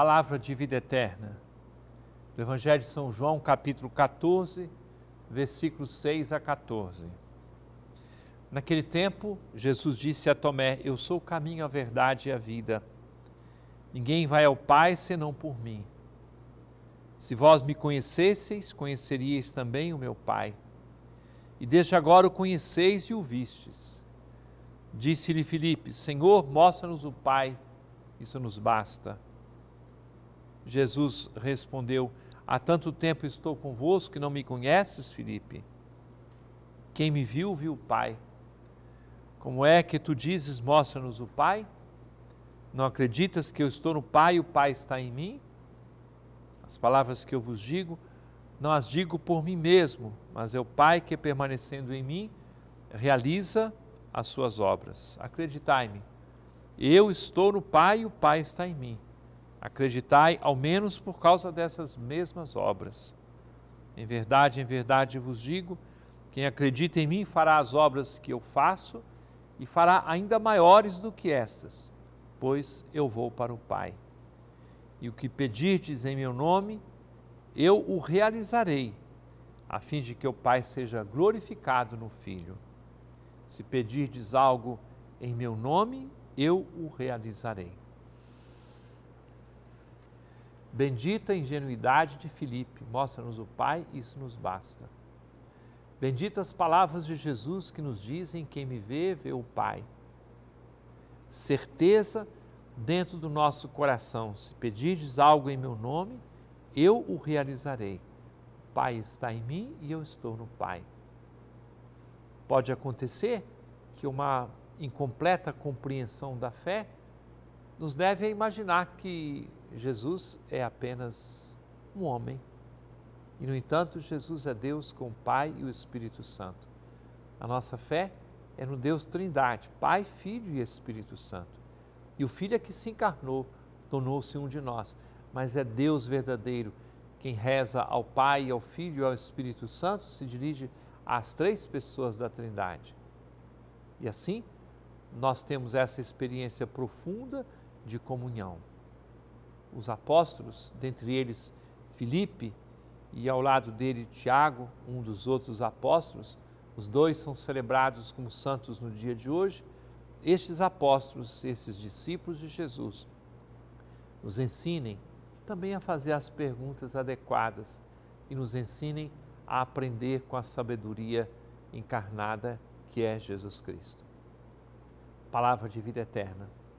palavra de vida eterna. Do Evangelho de São João, capítulo 14, versículos 6 a 14. Naquele tempo, Jesus disse a Tomé: Eu sou o caminho, a verdade e a vida. Ninguém vai ao Pai senão por mim. Se vós me conhecesseis, conheceríeis também o meu Pai. E desde agora o conheceis e o vistes. Disse-lhe Filipe: Senhor, mostra-nos o Pai, isso nos basta. Jesus respondeu: Há tanto tempo estou convosco que não me conheces, Filipe. Quem me viu, viu o Pai. Como é que tu dizes, mostra-nos o Pai? Não acreditas que eu estou no Pai e o Pai está em mim? As palavras que eu vos digo, não as digo por mim mesmo, mas é o Pai que, permanecendo em mim, realiza as suas obras. Acreditai-me, eu estou no Pai e o Pai está em mim acreditai, ao menos por causa dessas mesmas obras. Em verdade, em verdade vos digo: quem acredita em mim fará as obras que eu faço e fará ainda maiores do que estas, pois eu vou para o Pai. E o que pedirdes em meu nome, eu o realizarei, a fim de que o Pai seja glorificado no Filho. Se pedirdes algo em meu nome, eu o realizarei. Bendita a ingenuidade de Filipe, mostra-nos o Pai, isso nos basta. Benditas as palavras de Jesus que nos dizem: quem me vê, vê o Pai. Certeza dentro do nosso coração: se pedirdes algo em meu nome, eu o realizarei. O Pai está em mim e eu estou no Pai. Pode acontecer que uma incompleta compreensão da fé nos leve a imaginar que Jesus é apenas um homem. E, no entanto, Jesus é Deus com o Pai e o Espírito Santo. A nossa fé é no Deus Trindade, Pai, Filho e Espírito Santo. E o Filho é que se encarnou, tornou-se um de nós, mas é Deus verdadeiro. Quem reza ao Pai, ao Filho e ao Espírito Santo se dirige às três pessoas da Trindade. E assim, nós temos essa experiência profunda de comunhão. Os apóstolos, dentre eles Filipe e ao lado dele Tiago, um dos outros apóstolos, os dois são celebrados como santos no dia de hoje. Estes apóstolos, esses discípulos de Jesus, nos ensinem também a fazer as perguntas adequadas e nos ensinem a aprender com a sabedoria encarnada que é Jesus Cristo. Palavra de vida eterna.